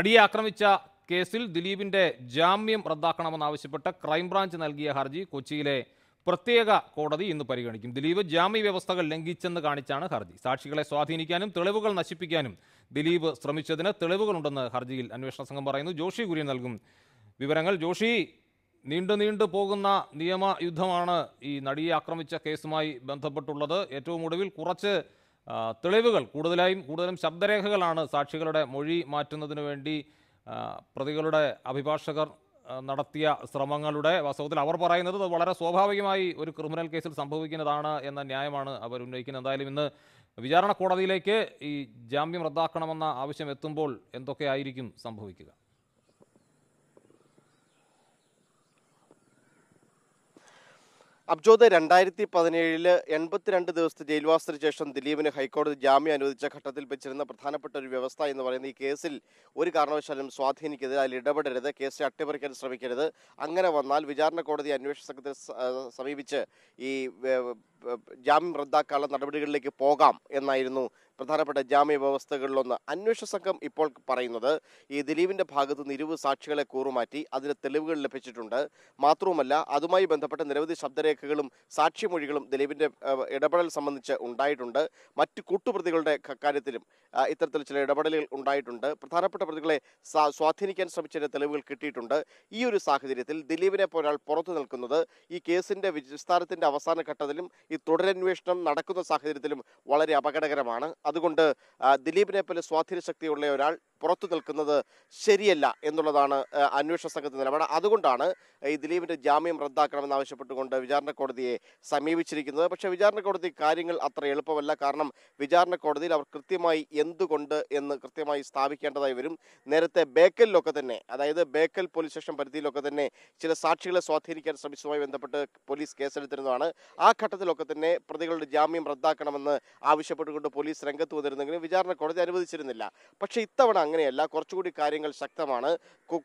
അടിയെ ആക്രമിച്ച കേസിൽ ദിലീപിന്റെ ജാമ്യം റദ്ദാക്കണമെന്നാവശ്യപ്പെട്ട് ക്രൈംബ്രാഞ്ച് നൽകിയ ഹർജി കൊച്ചിയിലെ പ്രത്യേക കോടതി ഇന്ന് പരിഗണിക്കും ദിലീപ് ജാമ്യ വ്യവസ്ഥകൾ ലംഘിച്ചെന്ന് കാണിച്ചാണ് ഹർജി സാക്ഷികളെ സ്വാധീനിക്കാനും തെളിവുകൾ നശിപ്പിക്കാനും ദിലീപ് ശ്രമിച്ചതിന് തെളിവുകളുണ്ടെന്ന് ഹർജിയിൽ അന്വേഷണ സംഘം പറയുന്നു ജോഷി കുര്യൻ നൽകും വിവരങ്ങൾ ജോഷി നീണ്ടു നീണ്ടു പോകുന്ന നിയമ യുദ്ധമാണ് ഈ നടിയെ ആക്രമിച്ച കേസുമായി ബന്ധപ്പെട്ടുള്ളത് ഏറ്റവും ഒടുവിൽ കുറച്ച് തെളിവുകൾ കൂടുതലായും കൂടുതലും ശബ്ദരേഖകളാണ് സാക്ഷികളുടെ മൊഴി മാറ്റുന്നതിന് വേണ്ടി പ്രതികളുടെ അഭിഭാഷകർ നടത്തിയ ശ്രമങ്ങളുടെ വാസ്തവത്തിൽ അവർ പറയുന്നത് വളരെ സ്വാഭാവികമായി ഒരു ക്രിമിനൽ കേസിൽ സംഭവിക്കുന്നതാണ് എന്ന ന്യായമാണ് അവർ ഉന്നയിക്കുന്നത് എന്തായാലും ഇന്ന് വിചാരണ കോടതിയിലേക്ക് ഈ ജാമ്യം റദ്ദാക്കണമെന്ന ആവശ്യം എത്തുമ്പോൾ എന്തൊക്കെയായിരിക്കും സംഭവിക്കുക അബ്ജോദ് രണ്ടായിരത്തി പതിനേഴില് എൺപത്തിരണ്ട് ദിവസത്തെ ജയിൽവാസത്തിന് ശേഷം ദിലീപിന് ഹൈക്കോടതി ജാമ്യം അനുവദിച്ച ഘട്ടത്തിൽ വെച്ചിരുന്ന പ്രധാനപ്പെട്ട ഒരു വ്യവസ്ഥ എന്ന് പറയുന്ന ഈ കേസിൽ ഒരു കാരണവശാലും സ്വാധീനിക്കരുത് അതിൽ ഇടപെടരുത് കേസിൽ അട്ടിമറിക്കാൻ ശ്രമിക്കരുത് അങ്ങനെ വന്നാൽ വിചാരണ കോടതി അന്വേഷണ സംഘത്തെ സമീപിച്ച് ഈ ജാമ്യം റദ്ദാക്കാനുള്ള നടപടികളിലേക്ക് പോകാം എന്നായിരുന്നു പ്രധാനപ്പെട്ട ജാമ്യ വ്യവസ്ഥകളിലൊന്ന് അന്വേഷണ സംഘം ഇപ്പോൾ പറയുന്നത് ഈ ദിലീപിന്റെ ഭാഗത്ത് നിരവ് സാക്ഷികളെ കൂറുമാറ്റി അതിന് തെളിവുകൾ ലഭിച്ചിട്ടുണ്ട് മാത്രവുമല്ല അതുമായി ബന്ധപ്പെട്ട നിരവധി ശബ്ദരേഖകളും സാക്ഷിമൊഴികളും ദിലീപിന്റെ ഇടപെടൽ സംബന്ധിച്ച് ഉണ്ടായിട്ടുണ്ട് മറ്റ് കൂട്ടുപ്രതികളുടെ കാര്യത്തിലും ഇത്തരത്തിൽ ചില ഇടപെടലുകൾ ഉണ്ടായിട്ടുണ്ട് പ്രധാനപ്പെട്ട പ്രതികളെ സ്വാധീനിക്കാൻ ശ്രമിച്ച തെളിവുകൾ കിട്ടിയിട്ടുണ്ട് ഈ ഒരു സാഹചര്യത്തിൽ ദിലീപിനെ പോരാൾ പുറത്തു നിൽക്കുന്നത് ഈ കേസിന്റെ വിസ്താരത്തിന്റെ അവസാന ഘട്ടത്തിലും ഈ തുടരന്വേഷണം നടക്കുന്ന സാഹചര്യത്തിലും വളരെ അപകടകരമാണ് അതുകൊണ്ട് ദിലീപിനെ പോലെ സ്വാധീന ശക്തിയുള്ള ഒരാൾ പുറത്തു നിൽക്കുന്നത് ശരിയല്ല എന്നുള്ളതാണ് അന്വേഷണ സംഘത്തിന്റെ നിലപാട് അതുകൊണ്ടാണ് ഈ ദിലീപിൻ്റെ ജാമ്യം റദ്ദാക്കണമെന്ന് ആവശ്യപ്പെട്ടുകൊണ്ട് വിചാരണ കോടതിയെ സമീപിച്ചിരിക്കുന്നത് പക്ഷേ വിചാരണ കോടതി കാര്യങ്ങൾ അത്ര എളുപ്പമല്ല കാരണം വിചാരണ കോടതിയിൽ അവർ കൃത്യമായി എന്തുകൊണ്ട് എന്ന് കൃത്യമായി സ്ഥാപിക്കേണ്ടതായി വരും നേരത്തെ ബേക്കലിലൊക്കെ തന്നെ അതായത് ബേക്കൽ പോലീസ് സ്റ്റേഷൻ പരിധിയിലൊക്കെ തന്നെ ചില സാക്ഷികളെ സ്വാധീനിക്കാൻ ശ്രമിച്ചതുമായി ബന്ധപ്പെട്ട് പോലീസ് കേസെടുത്തിരുന്നതാണ് ആ ഘട്ടത്തിലൊക്കെ തന്നെ പ്രതികളുടെ ജാമ്യം റദ്ദാക്കണമെന്ന് ആവശ്യപ്പെട്ടുകൊണ്ട് പോലീസ് രംഗത്ത് വന്നിരുന്നെങ്കിലും വിചാരണ കോടതി അനുവദിച്ചിരുന്നില്ല പക്ഷേ ഇത്തവണ അങ്ങനെയല്ല കുറച്ചുകൂടി കാര്യങ്ങൾ ശക്തമാണ്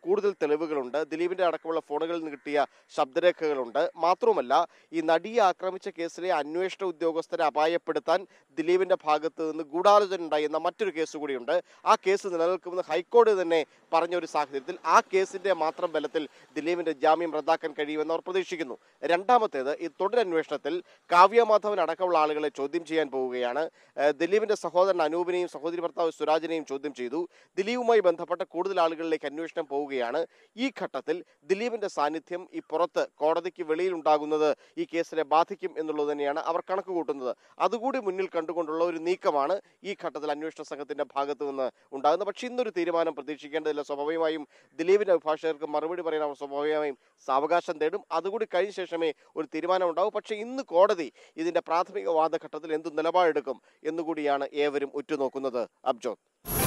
കൂടുതൽ തെളിവുകളുണ്ട് ദിലീപിന്റെ അടക്കമുള്ള ഫോണുകളിൽ നിന്ന് കിട്ടിയ ശബ്ദരേഖകളുണ്ട് മാത്രവുമല്ല ഈ നടിയെ ആക്രമിച്ച കേസിലെ അന്വേഷണ ഉദ്യോഗസ്ഥരെ അപായപ്പെടുത്താൻ ദിലീപിന്റെ ഭാഗത്ത് നിന്ന് ഗൂഢാലോചന ഉണ്ടായി എന്ന മറ്റൊരു കേസ് കൂടിയുണ്ട് ആ കേസ് നിലനിൽക്കുമെന്ന് ഹൈക്കോടതി തന്നെ പറഞ്ഞ ഒരു സാഹചര്യത്തിൽ ആ കേസിന്റെ മാത്രം ബലത്തിൽ ദിലീപിന്റെ ജാമ്യം റദ്ദാക്കാൻ കഴിയുമെന്ന് അവർ പ്രതീക്ഷിക്കുന്നു രണ്ടാമത്തേത് ഈ തുടരന്വേഷണത്തിൽ മാധവൻ അടക്കമുള്ള ആളുകളെ ചോദ്യം ചെയ്യാൻ പോവുകയാണ് ദിലീപിന്റെ സഹോദരൻ അനൂപിനെയും സഹോദരി ഭർത്താവ് സുരാജിനെയും ചോദ്യം ചെയ്തു ദിലീപുമായി ബന്ധപ്പെട്ട കൂടുതൽ ആളുകളിലേക്ക് അന്വേഷണം പോവുകയാണ് ഈ ഘട്ടത്തിൽ ദിലീപിന്റെ സാന്നിധ്യം ഈ പുറത്ത് കോടതിക്ക് വെളിയിൽ ഉണ്ടാകുന്നത് ഈ കേസിനെ ബാധിക്കും എന്നുള്ളത് തന്നെയാണ് അവർ കണക്ക് കൂട്ടുന്നത് അതുകൂടി മുന്നിൽ കണ്ടു കണ്ടുകൊണ്ടുള്ള ഒരു നീക്കമാണ് ഈ ഘട്ടത്തിൽ അന്വേഷണ സംഘത്തിന്റെ ഭാഗത്ത് നിന്ന് ഉണ്ടാകുന്നത് പക്ഷേ ഇന്നൊരു തീരുമാനം പ്രതീക്ഷിക്കേണ്ടതില്ല സ്വാഭാവികമായും ദിലീപിന്റെ അഭിഭാഷകർക്ക് മറുപടി പറയാൻ അവർ സ്വാഭാവികമായും സാവകാശം തേടും അതുകൂടി കഴിഞ്ഞ ശേഷമേ ഒരു തീരുമാനം ഉണ്ടാവും പക്ഷേ ഇന്ന് കോടതി ഇതിന്റെ പ്രാഥമിക വാദഘട്ടത്തിൽ എന്ത് നിലപാടെടുക്കും എന്നുകൂടിയാണ് ഏവരും ഉറ്റുനോക്കുന്നത് അബ്ജോത്